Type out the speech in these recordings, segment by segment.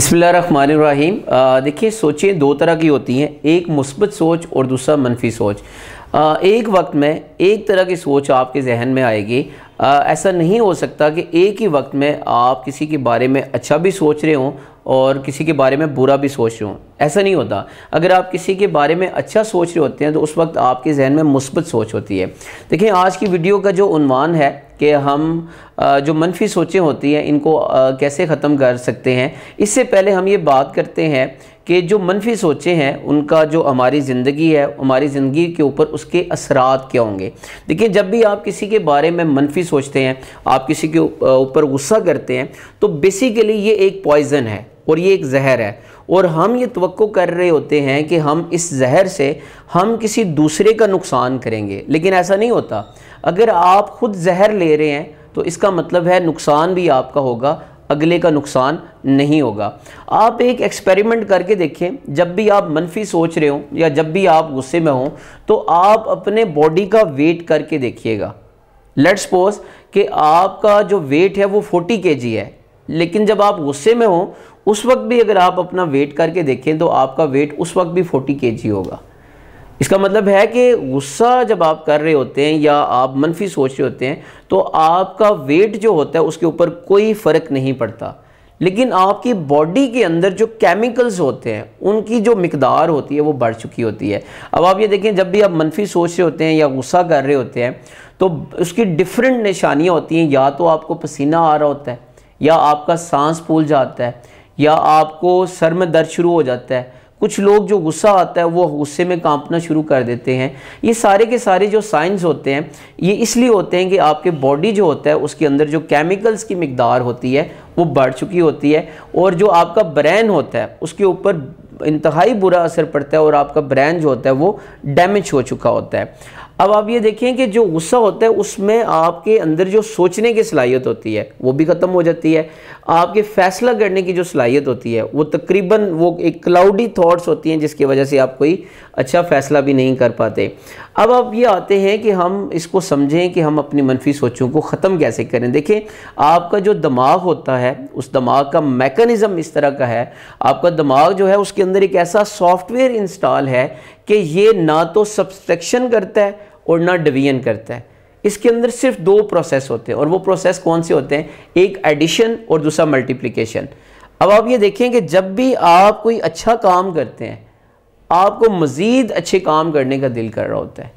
बसमीम देखिए सोचें दो तरह की होती हैं एक मुस्बत सोच और दूसरा मनफी सोच आ, एक वक्त में एक तरह की सोच आपके जहन में आएगी आ, ऐसा नहीं हो सकता कि एक ही वक्त में आप किसी के बारे में अच्छा भी सोच रहे हों और किसी के बारे में बुरा भी सोच रहे हों ऐसा नहीं होता अगर आप किसी के बारे में अच्छा सोच रहे होते हैं तो उस वक्त आपके जहन में मुस्बत सोच होती है देखिए आज की वीडियो का जो उनवान है कि हम जो मनफी सोचें होती हैं इनको कैसे ख़त्म कर सकते हैं इससे पहले हम ये बात करते हैं कि जो मनफी सोचें हैं उनका जो हमारी ज़िंदगी है हमारी ज़िंदगी के ऊपर उसके असरात क्या होंगे देखिए जब भी आप किसी के बारे में मनफी सोचते हैं आप किसी के ऊपर गुस्सा करते हैं तो बेसिकली ये एक पॉइज़न है और ये एक जहर है और हम ये तो कर रहे होते हैं कि हम इस जहर से हम किसी दूसरे का नुकसान करेंगे लेकिन ऐसा नहीं होता अगर आप ख़ुद जहर ले रहे हैं तो इसका मतलब है नुकसान भी आपका होगा अगले का नुकसान नहीं होगा आप एक एक्सपेरिमेंट करके देखें जब भी आप मनफी सोच रहे हो या जब भी आप गुस्से में हों तो आप अपने बॉडी का वेट करके देखिएगा लेट्स सपोज कि आपका जो वेट है वो 40 के है लेकिन जब आप गुस्से में हो उस वक्त भी अगर आप अपना वेट करके देखें तो आपका वेट उस वक्त भी फोर्टी के होगा इसका मतलब है कि गुस्सा जब आप कर रहे होते हैं या आप मनफी सोच रहे होते हैं तो आपका वेट जो होता है उसके ऊपर कोई फ़र्क नहीं पड़ता लेकिन आपकी बॉडी के अंदर जो केमिकल्स होते हैं उनकी जो मकदार होती है वो बढ़ चुकी होती है अब आप ये देखें जब भी आप मनफी सोच रहे होते हैं या गुस्सा कर रहे होते हैं तो उसकी डिफरेंट निशानियाँ होती हैं या तो आपको पसीना आ रहा होता है या आपका सांस फूल जाता है या आपको सर में दर्द शुरू हो जाता है कुछ लोग जो गुस्सा आता है वो गुस्से में कांपना शुरू कर देते हैं ये सारे के सारे जो साइंस होते हैं ये इसलिए होते हैं कि आपके बॉडी जो होता है उसके अंदर जो केमिकल्स की मकदार होती है वो बढ़ चुकी होती है और जो आपका ब्रेन होता है उसके ऊपर इंतहाई बुरा असर पड़ता है और आपका ब्रेन जो होता है वो डैमेज हो चुका होता है अब आप ये देखें कि जो गुस्सा होता है उसमें आपके अंदर जो सोचने की सलाहियत होती है वो भी ख़त्म हो जाती है आपके फैसला करने की जो सलाहियत होती है वो तकरीबन वो एक क्लाउडी थॉट्स होती हैं जिसकी वजह से आप कोई अच्छा फ़ैसला भी नहीं कर पाते अब आप ये आते हैं कि हम इसको समझें कि हम अपनी मनफी सोचों को ख़त्म कैसे करें देखें आपका जो दिमाग होता है उस दिमाग का मेकनिज़म इस तरह का है आपका दिमाग जो है उसके अंदर एक ऐसा सॉफ्टवेयर इंस्टॉल है कि ये ना तो सब्सट्रैक्शन करता है और ना डिवीजन करता है इसके अंदर सिर्फ दो प्रोसेस होते हैं और वो प्रोसेस कौन से होते हैं एक एडिशन और दूसरा मल्टीप्लिकेशन अब आप ये देखें कि जब भी आप कोई अच्छा काम करते हैं आपको मज़ीद अच्छे काम करने का दिल कर रहा होता है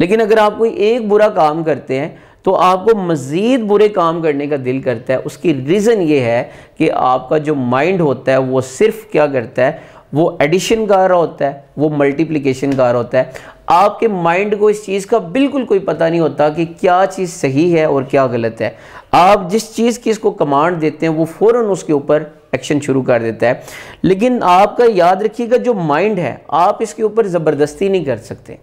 लेकिन अगर आप कोई एक बुरा काम करते हैं तो आपको मज़ीद बुरे काम करने का दिल करता है उसकी रीज़न ये है कि आपका जो माइंड होता है वो सिर्फ क्या करता है वो एडिशन का रहा होता है वो मल्टीप्लिकेशन का रहा होता है आपके माइंड को इस चीज़ का बिल्कुल कोई पता नहीं होता कि क्या चीज़ सही है और क्या गलत है आप जिस चीज़ की इसको कमांड देते हैं वो फ़ौर उसके ऊपर एक्शन शुरू कर देता है लेकिन आपका याद रखिएगा जो माइंड है आप इसके ऊपर ज़बरदस्ती नहीं कर सकते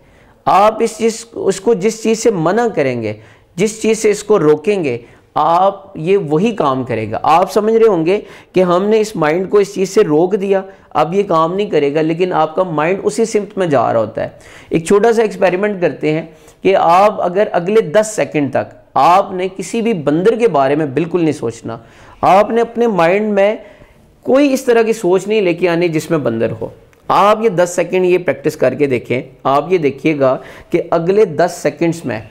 आप इस चीज़ उसको जिस चीज़ से मना करेंगे जिस चीज़ से इसको रोकेंगे आप ये वही काम करेगा आप समझ रहे होंगे कि हमने इस माइंड को इस चीज़ से रोक दिया अब ये काम नहीं करेगा लेकिन आपका माइंड उसी सिमत में जा रहा होता है एक छोटा सा एक्सपेरिमेंट करते हैं कि आप अगर अगले दस सेकेंड तक आपने किसी भी बंदर के बारे में बिल्कुल नहीं सोचना आपने अपने माइंड में कोई इस तरह की सोच नहीं लेके आनी जिसमें बंदर हो आप ये दस सेकेंड ये प्रैक्टिस करके देखें आप ये देखिएगा कि अगले दस सेकेंड्स में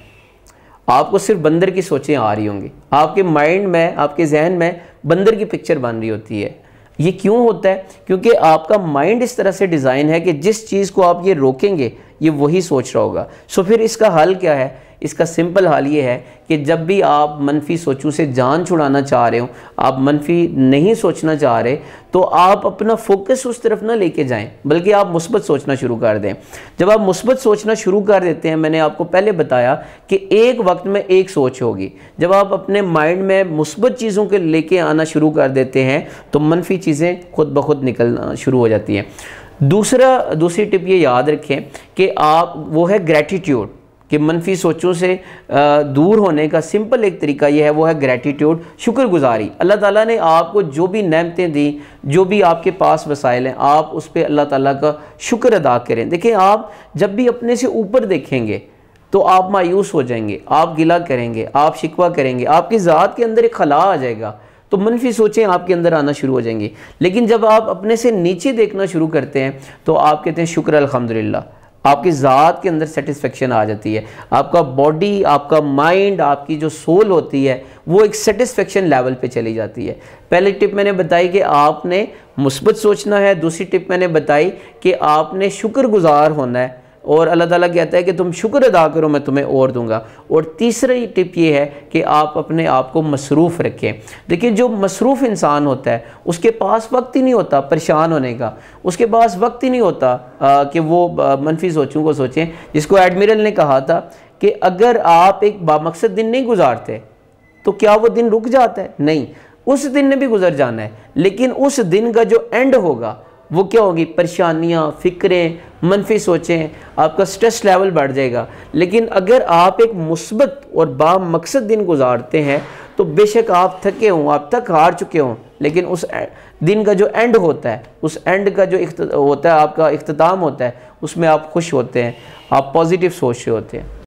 आपको सिर्फ बंदर की सोचें आ रही होंगी आपके माइंड में आपके जहन में बंदर की पिक्चर बन रही होती है ये क्यों होता है क्योंकि आपका माइंड इस तरह से डिज़ाइन है कि जिस चीज़ को आप ये रोकेंगे ये वही सोच रहा होगा सो फिर इसका हल क्या है इसका सिंपल हाल ये है कि जब भी आप मनफी सोचों से जान छुड़ाना चाह रहे हो आप मनफी नहीं सोचना चाह रहे तो आप अपना फोकस उस तरफ ना लेके जाएं बल्कि आप मुस्बत सोचना शुरू कर दें जब आप मुस्बत सोचना शुरू कर देते हैं मैंने आपको पहले बताया कि एक वक्त में एक सोच होगी जब आप अपने माइंड में मुस्बत चीज़ों के लेके आना शुरू कर देते हैं तो मनफी चीज़ें खुद ब खुद निकलना शुरू हो जाती हैं दूसरा दूसरी टिप ये याद रखें कि आप वो है ग्रैटिट्यूड कि मनफी सोचों से दूर होने का सिंपल एक तरीका यह है वो है ग्रेटिट्यूड शुक्रगुजारी अल्लाह ताला ने आपको जो भी नमतें दी जो भी आपके पास वसाइल हैं आप उस पर अल्लाह ताला का शुक्र अदा करें देखें आप जब भी अपने से ऊपर देखेंगे तो आप मायूस हो जाएंगे आप गिला करेंगे आप शिकवा करेंगे आपकी ज़ात के अंदर एक खला आ जाएगा तो मनफी सोचें आपके अंदर आना शुरू हो जाएंगी लेकिन जब आप अपने से नीचे देखना शुरू करते हैं तो आप कहते हैं शुक्र अलहमदिल्ला आपकी ज़ात के अंदर सेटिस्फेक्शन आ जाती है आपका बॉडी आपका माइंड आपकी जो सोल होती है वो एक सेटिस्फेक्शन लेवल पे चली जाती है पहली टिप मैंने बताई कि आपने मुस्बत सोचना है दूसरी टिप मैंने बताई कि आपने शुक्रगुजार होना है और अल्लाह ताला कहता है कि तुम शुक्र अदा करो मैं तुम्हें और दूंगा और तीसरी टिप ये है कि आप अपने आप को मसरूफ़ रखें देखिए जो मसरूफ़ इंसान होता है उसके पास वक्त ही नहीं होता परेशान होने का उसके पास वक्त ही नहीं होता आ, कि वो मनफी सोचों को सोचें जिसको एडमिरल ने कहा था कि अगर आप एक बामकसद दिन नहीं गुजारते तो क्या वो दिन रुक जाता है नहीं उस दिन ने भी गुजर जाना है लेकिन उस दिन का जो एंड होगा वो क्या होगी परेशानियाँ फ़िक्रें मनफी सोचें आपका स्ट्रेस लेवल बढ़ जाएगा लेकिन अगर आप एक मुस्बत और बा मकसद दिन गुजारते हैं तो बेशक आप थके हों आप थक हार चुके हों लेकिन उस दिन का जो एंड होता है उस एंड का जो होता है आपका अख्ताम होता है उसमें आप खुश होते हैं आप पॉजिटिव सोच रहे होते हैं